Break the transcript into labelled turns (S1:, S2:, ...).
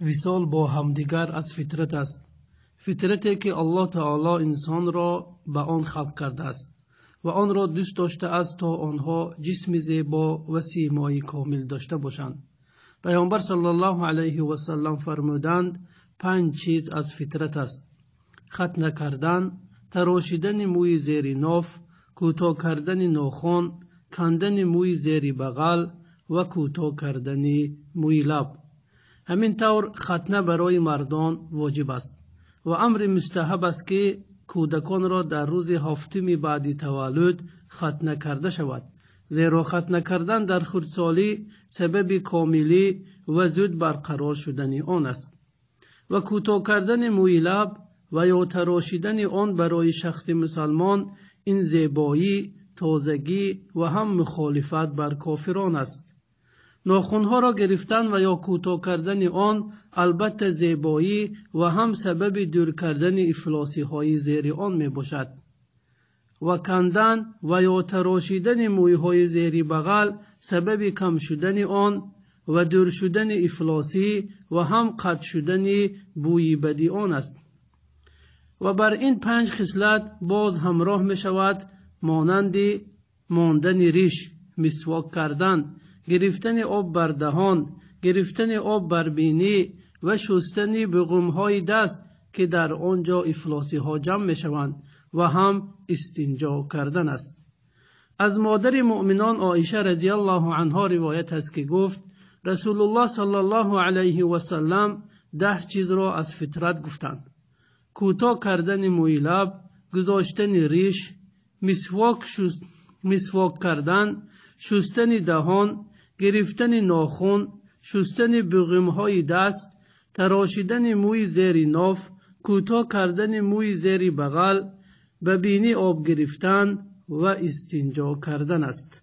S1: ویسال با همدیگر از فطرت است فطرتی که الله تعالی انسان را به آن خلق کرده است و آن را دوست داشته است تا آنها جسم زیبا و سیمایی کامل داشته باشند پیامبر صلی الله علیه و سلم فرمودند پنج چیز از فطرت است خط نکردن تراشیدن موی زیر ناف کوتاه کردن ناخون کندن موی زیر بغل و کوتاه کردن موی لب همین طور ختنه برای مردان واجب است و امر مستحب است که کودکان را در روز هفتم بعدی تولد ختنه کرده شود زیرا ختنه کردن در خردسالی سبب کاملی و زود برقرار شدن آن است و کوتاه کردن موی لب و یا تراشیدن آن برای شخص مسلمان این زیبایی تازگی و هم مخالفت بر کافران است ناخونها را گرفتن و یا کوتاه کردن آن البته زیبایی و هم سبب دور کردن افلاسی های زیر آن می باشد و کندن و یا تراشیدن موی های زیر بغل سبب کم شدن آن و دور شدن افلاسی و هم قد شدن بوی بدی آن است و بر این پنج خصلت باز همراه می شود مانند ماندن ریش مسواک کردن گرفتن آب بر دهان گرفتن آب بر بینی و شستن های دست که در آنجا افلاسی ها جمع می شوند و هم استنجا کردن است از مادر مؤمنان عایشه رضی الله عنها روایت است که گفت رسول الله صلی الله علیه و سلم ده چیز را از فطرت گفتند کوتاه کردن موی گذاشتن ریش مسواک, شست... مسواک کردن شستن دهان گرفتن ناخون، شستن بغم دست، تراشیدن موی زیر ناف، کوتاه کردن موی زیر بغل، به آب گرفتن و استنجا کردن است.